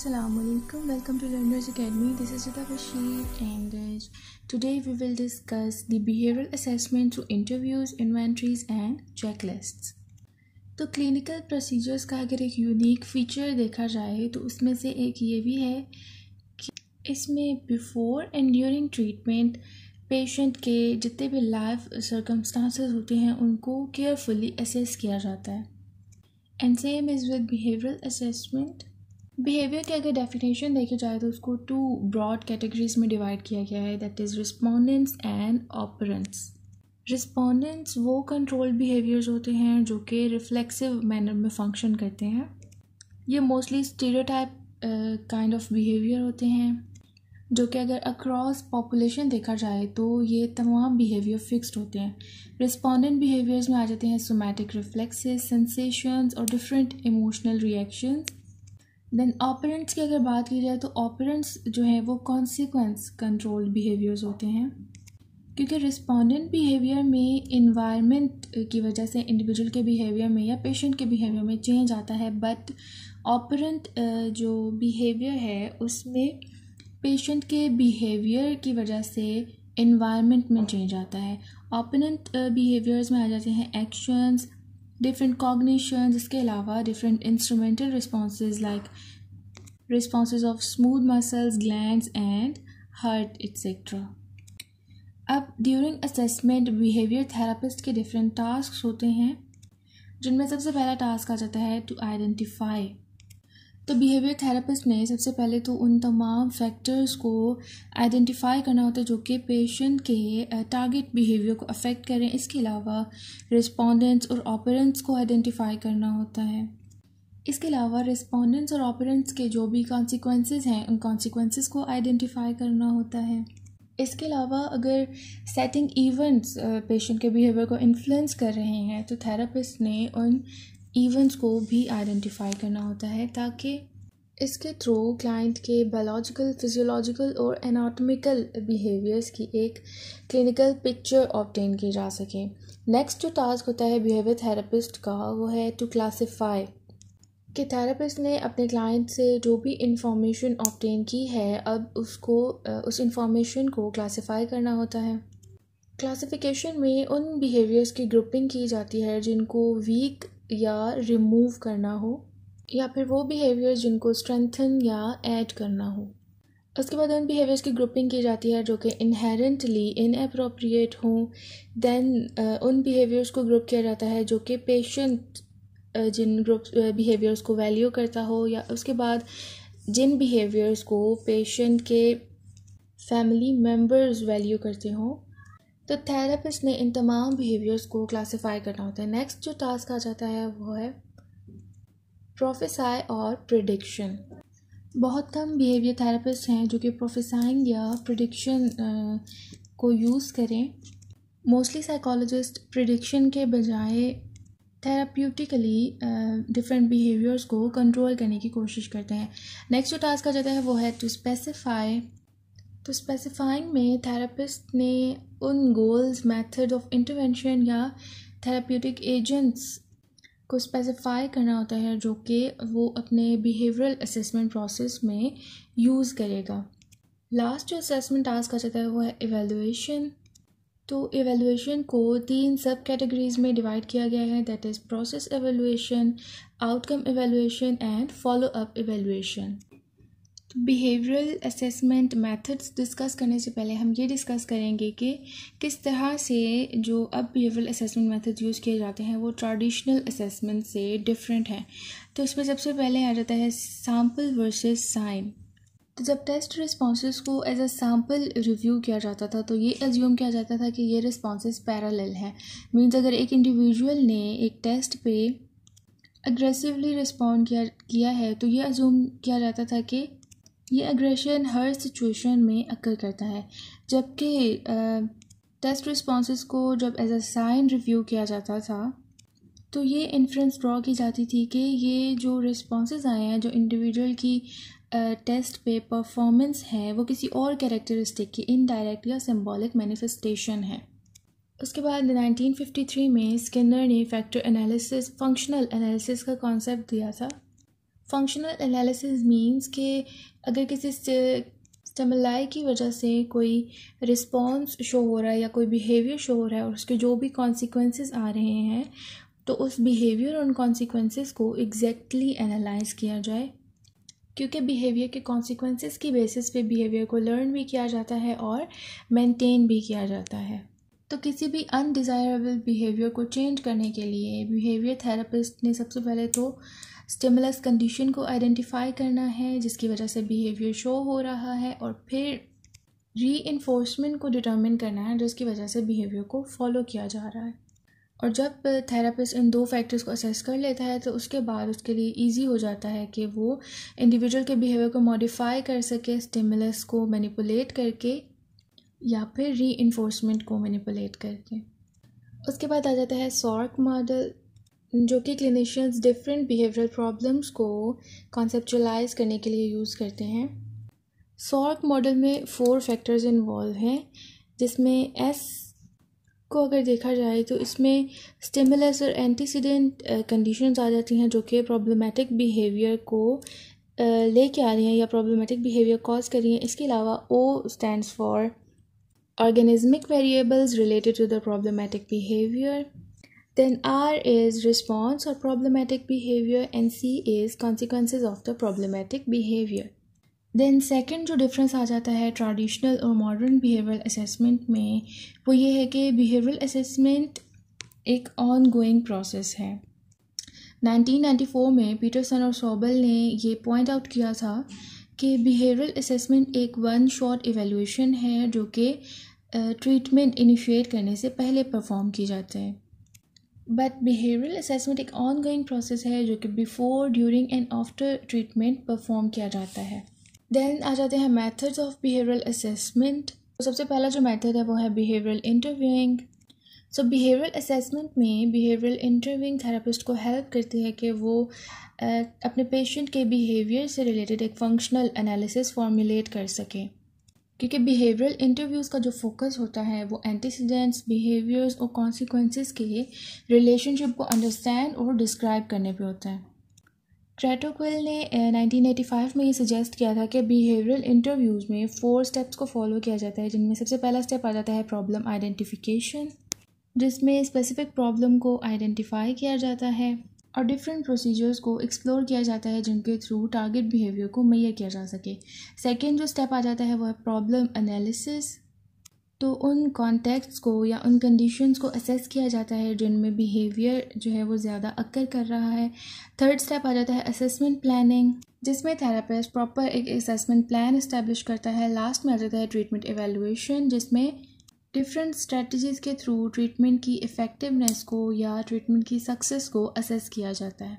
Assalamualaikum. Welcome to Learners Academy. This is Rita Bashir, and uh, today we will discuss the behavioral assessment through interviews, inventories, and checklists. तो clinical procedures का अगर एक unique feature देखा जाए तो उसमें से एक ये भी है कि इसमें before and during treatment patient के जितने भी लाइफ सर्कमस्टांसेस होते हैं उनको केयरफुली असेस किया जाता है and same is with behavioural assessment behaviour के अगर डेफिनेशन देखे जाए तो उसको टू ब्रॉड कैटेगरीज में डिवाइड किया गया है that is respondents and operants respondents वो कंट्रोल बिहेवियर्स होते हैं जो कि रिफ्लेक्सिव मैनर में फंक्शन करते हैं ये mostly stereotype kind of behaviour होते हैं जो कि अगर अक्रॉस पॉपुलेशन देखा जाए तो ये तमाम बिहेवियर फिक्स्ड होते हैं रिस्पॉन्डेंट बिहेवियर्स में आ जाते हैं सोमैटिक रिफ्लेक्सेस सेंसेशंस और different emotional reactions then operants की अगर बात की जाए तो ऑपरेंट्स जो हैं वो कॉन्सिक्वेंस कंट्रोल बिहेवियर्स होते हैं क्योंकि रिस्पॉन्डेंट बिहेवियर में इन्वायरमेंट की वजह से इंडिविजुअल के बिहेवियर में या पेशेंट के बिहेवियर में चेंज आता है बट ऑपरेंट जो बिहेवियर है उसमें पेशेंट के बिहेवियर की वजह से इन्वायरमेंट में चेंज आता है ऑपरेंट बिहेवियर्स में आ जाते हैं actions different cognitions iske alawa different instrumental responses like responses of smooth muscles, glands and heart etc. अब during assessment behavior therapist के different tasks होते हैं जिनमें सबसे पहला task आ जाता है to identify तो बिहेवियर थेरेपिस्ट ने सबसे पहले तो उन तमाम फैक्टर्स को आइडेंटिफाई करना होता है जो कि पेशेंट के टारगेट बिहेवियर को अफेक्ट करें इसके अलावा रिस्पोंडेंट्स और ऑपरेंट्स को आइडेंटिफाई करना होता है इसके अलावा रिस्पोंडेंट्स और ऑपरेंट्स के जो भी कॉन्सिक्वेंस हैं उन कॉन्सिक्वेंस को आइडेंटिफाई करना होता है इसके अलावा अगर सेटिंग इवेंट्स पेशेंट के बिहेवियर को इन्फ्लुएंस कर रहे हैं तो थेरेपिस्ट ने उन इवेंट्स को भी आइडेंटिफाई करना होता है ताकि इसके थ्रू क्लाइंट के बायोलॉजिकल फिजियोलॉजिकल और एनाटॉमिकल बिहेवियर्स की एक क्लिनिकल पिक्चर ऑब्टेन की जा सके नेक्स्ट जो टास्क होता है बिहेवियर थेरेपिस्ट का वो है टू क्लासिफाई कि थेरेपिस्ट ने अपने क्लाइंट से जो भी इंफॉर्मेशन ऑप्टेन की है अब उसको उस इंफॉर्मेशन को क्लासिफाई करना होता है क्लासिफिकेशन में उन बिहेवियर्स की ग्रुपिंग की जाती है जिनको वीक या रिमूव करना हो या फिर वो बिहेवियर्स जिनको स्ट्रेंथन या ऐड करना हो उसके बाद उन बिहेवियर्स की ग्रुपिंग की जाती है जो कि इनहेरेंटली इनअप्रोप्रिएट हों देन uh, उन बिहेवियर्स को ग्रुप किया जाता है जो कि पेशेंट uh, जिन ग्रुप बिहेवियर्स uh, को वैल्यू करता हो या उसके बाद जिन बिहेवियर्स को पेशेंट के फैमिली मेम्बर्स वैल्यू करते हों तो थेरेपिस्ट ने इन तमाम बिहेवियर्स को क्लासिफाई करना होता है नेक्स्ट जो टास्क आ जाता है वो है प्रोफेसाई और प्रिडिक्शन बहुत कम बिहेवियर थेरेपिस्ट हैं जो कि प्रोफेसाइंग या प्रिडिक्शन को यूज़ करें मोस्टली साइकोलॉजिस्ट प्रिडिक्शन के बजाय थेरापूटिकली डिफरेंट बिहेवियर्स को कंट्रोल करने की कोशिश करते हैं नेक्स्ट जो टास्क आ जाता है वो है टू स्पेसिफाई तो स्पेसिफाइंग में थेरापिस्ट ने उन गोल्स मेथड ऑफ इंटरवेंशन या थेरेप्यूटिक एजेंट्स को स्पेसिफाई करना होता है जो कि वो अपने बिहेवियरल असेसमेंट प्रोसेस में यूज़ करेगा लास्ट जो असेसमेंट टास्क आ जाता है वो है एवेलुएशन तो एवेलुएशन को तीन सब कैटेगरीज में डिवाइड किया गया है that is process evaluation outcome evaluation and follow up evaluation तो बिहेवियरल असेसमेंट मेथड्स डिस्कस करने से पहले हम ये डिस्कस करेंगे कि किस तरह से जो अब बिहेवियरल असेसमेंट मेथड्स यूज़ किए जाते हैं वो ट्रेडिशनल असेसमेंट से डिफरेंट हैं तो इसमें सबसे पहले आ जाता है सैम्पल वर्सेस साइन तो जब टेस्ट रिस्पॉन्स को एज अ सैम्पल रिव्यू किया जाता था तो ये एज्यूम किया जाता था कि ये रिस्पॉन्स पैरालेल हैं मीन्स अगर एक इंडिविजुअल ने एक टेस्ट पे अग्रेसिवली रिस्पॉन्ड किया किया है तो ये एज्यूम किया जाता था कि ये एग्रेशन हर सिचुएशन में अक्ल करता है जबकि टेस्ट रिस्पॉन्स को जब एज अ साइन रिव्यू किया जाता था तो ये इन्फ्रेंस ड्रॉ की जाती थी कि ये जो रिस्पॉन्स आए हैं जो इंडिविजुअल की टेस्ट पे परफॉर्मेंस है वो किसी और कैरेक्टरिस्टिक की इनडायरेक्ट या सिम्बॉलिक मैनिफेस्टेशन है उसके बाद 1953 में स्किनर ने फैक्टर एनालिसिस फंक्शनल एनालिसिस का कॉन्सेप्ट दिया था फंक्शनल एनालिसिस मीन्स के अगर किसी स्टमलाई की वजह से कोई रिस्पॉन्स शो हो रहा है या कोई बिहेवियर शो हो रहा है और उसके जो भी कॉन्सिक्वेंसेस आ रहे हैं तो उस बिहेवियर और उन कॉन्सिक्वेंसेस को एग्जैक्टली exactly एनालाइज किया जाए क्योंकि बिहेवियर के कॉन्सिक्वेंसेस की बेसिस पे बिहेवियर को लर्न भी किया जाता है और मेंटेन भी किया जाता है तो किसी भी अनडिज़ायरेबल बिहेवियर को चेंज करने के लिए बिहेवियर थेरेपिस्ट ने सबसे पहले तो स्टिमुलस कंडीशन को आइडेंटिफाई करना है जिसकी वजह से बिहेवियर शो हो रहा है और फिर री को डिटर्मिन करना है जिसकी वजह से बिहेवियर को फॉलो किया जा रहा है और जब थेरापिस्ट इन दो फैक्टर्स को असेस कर लेता है तो उसके बाद उसके लिए इजी हो जाता है कि वो इंडिविजुअल के बिहेवियर को मॉडिफाई कर सके स्टिमुलस को मैनिपुलेट करके या फिर री को मैनिपुलेट करके उसके बाद आ जाता है सॉर्क मॉडल जो कि क्लिनिशियंस डिफरेंट बिहेवियरल प्रॉब्लम्स को कॉन्सेप्चुलाइज करने के लिए यूज़ करते हैं सॉर्क मॉडल में फोर फैक्टर्स इन्वॉल्व हैं जिसमें एस को अगर देखा जाए तो इसमें स्टिमुलस और एंटीसीडेंट कंडीशंस आ जाती हैं जो कि प्रॉब्लमेटिक बिहेवियर को लेके आ रही हैं या प्रॉब्लमेटिक बिहेवियर कॉज कर रही हैं इसके अलावा O stands for organismic variables related to the problematic behaviour Then R is response or problematic behavior and C is consequences of the problematic behavior. Then second जो डिफरेंस आ जाता है traditional और मॉडर्न बिहेवियल असेसमेंट में वो ये है कि बिहेवियल असेसमेंट एक ऑन गोइंग प्रोसेस है 1994 में पीटरसन और सोबल ने ये पॉइंट आउट किया था कि बिहेवियल असेसमेंट एक वन शॉट इवेल्यूशन है जो कि ट्रीटमेंट इनिशिएट करने से पहले परफॉर्म की जाते हैं बट बिहेवियरल असेसमेंट एक ऑन गोइंग प्रोसेस है जो कि before during and after treatment perform किया जाता है देन आ जाते हैं मैथड्स ऑफ बिहेवियरल असेसमेंट सबसे पहला जो मैथड है वो है behavioural interviewing so behavioural assessment में बिहेवियरल इंटरव्यूइंग थेरापिस्ट को हेल्प करती है कि वो अपने पेशेंट के बिहेवियर से रिलेटेड एक फंक्शनल एनालिसिस फॉर्मुलेट कर सकें क्योंकि बिहेवियरल इंटरव्यूज़ का जो फोकस होता है वो एंटीसीडेंट्स बिहेवियर्स और कॉन्सिक्वेंसेस के रिलेशनशिप को अंडरस्टैंड और डिस्क्राइब करने पे होता है ट्रेटोक्विल ने 1985 eh, में ये सजेस्ट किया था कि बिहेवियरल इंटरव्यूज़ में फोर स्टेप्स को फॉलो किया जाता है जिनमें सबसे पहला स्टेप आ जाता है प्रॉब्लम आइडेंटिफिकेशन जिसमें स्पेसिफिक प्रॉब्लम को आइडेंटिफाई किया जाता है और डिफरेंट प्रोसीजर्स को एक्सप्लोर किया जाता है जिनके थ्रू टारगेट बिहेवियर को मैयर किया जा सके सेकेंड जो स्टेप आ जाता है वह है प्रॉब्लम एनालिसिस तो उन कॉन्टेक्ट्स को या उन कंडीशंस को असेस किया जाता है जिनमें बिहेवियर जो है वो ज़्यादा अक्कर कर रहा है थर्ड स्टेप आ जाता है असेसमेंट प्लानिंग जिसमें थेरापिस्ट प्रॉपर एक असेसमेंट प्लान इस्टेब्लिश करता है लास्ट में आ जाता है ट्रीटमेंट एवेलुएशन जिसमें डिफरेंट स्ट्रेटजीज़ के थ्रू ट्रीटमेंट की इफ़ेक्टिवनेस को या ट्रीटमेंट की सक्सेस को असेस किया जाता है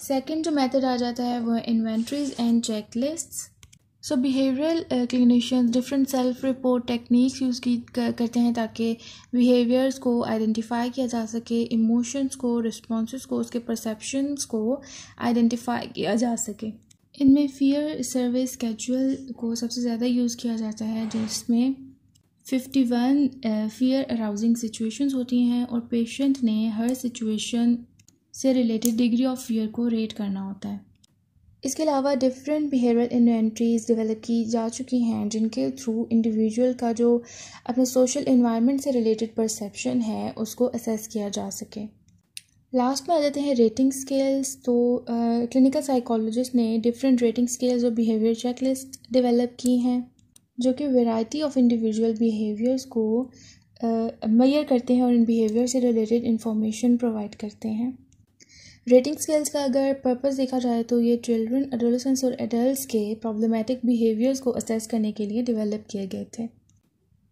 सेकेंड जो मेथड आ जाता है वह inventories and checklist so behavioural clinicians different self report techniques use की करते हैं ताकि बिहेवियर्स को आइडेंटिफाई किया जा सके इमोशंस को रिस्पॉन्स को उसके परसेप्शंस को आइडेंटिफाई किया जा सके इनमें फियर सर्वे स्केजुअल को सबसे ज़्यादा यूज़ किया जाता है जिसमें fifty one fear arousing situations होती हैं और पेशेंट ने हर सिचुएशन से रिलेटेड डिग्री ऑफ फियर को रेट करना होता है इसके अलावा डिफरेंट बिहेवियर इन्वेंट्रीज डेवलप की जा चुकी हैं जिनके थ्रू इंडिविजुअल का जो अपने सोशल इन्वायरमेंट से रिलेटेड परसेप्शन है उसको असेस किया जा सके लास्ट में आ जाते हैं रेटिंग स्केल्स तो क्लिनिकल uh, साइकोलॉजिस्ट ने डिफरेंट रेटिंग स्केल्स और बिहेवियर चेकलिस्ट डेवलप की हैं जो कि वैरायटी ऑफ इंडिविजुअल बिहेवियर्स को मैयर करते हैं और इन बिहेवियर से रिलेटेड इंफॉर्मेशन प्रोवाइड करते हैं रेटिंग स्केल्स का अगर पर्पस देखा जाए तो ये चिल्ड्रन एडोलसेंस और एडल्ट के प्रॉब्लमेटिक बिहेवियर्स को असेस करने के लिए डेवलप किए गए थे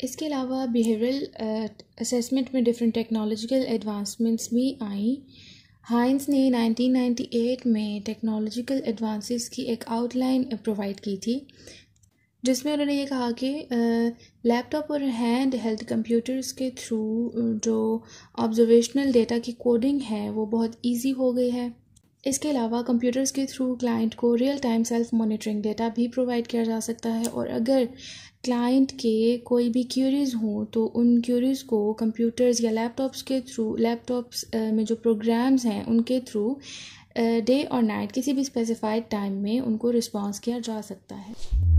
इसके अलावा बिहेवियरल असेसमेंट में डिफरेंट टेक्नोलॉजिकल एडवांसमेंट्स भी आई हाइंस ने 1998 में टेक्नोलॉजिकल एडवांसेस की एक आउटलाइन प्रोवाइड की थी जिसमें उन्होंने ये कहा कि लैपटॉप और हैंड हेल्थ कंप्यूटर्स के थ्रू जो ऑब्जर्वेशनल डेटा की कोडिंग है वो बहुत इजी हो गई है इसके अलावा कंप्यूटर्स के थ्रू क्लाइंट को real time self monitoring data भी प्रोवाइड किया जा सकता है और अगर क्लाइंट के कोई भी क्यूरीज हों तो उन क्यूरीज को कंप्यूटर्स या लैपटॉप्स के थ्रू लैपटॉप्स में जो प्रोग्राम्स हैं उनके थ्रू डे और नाइट किसी भी स्पेसिफाइड टाइम में उनको रिस्पॉन्स किया जा सकता है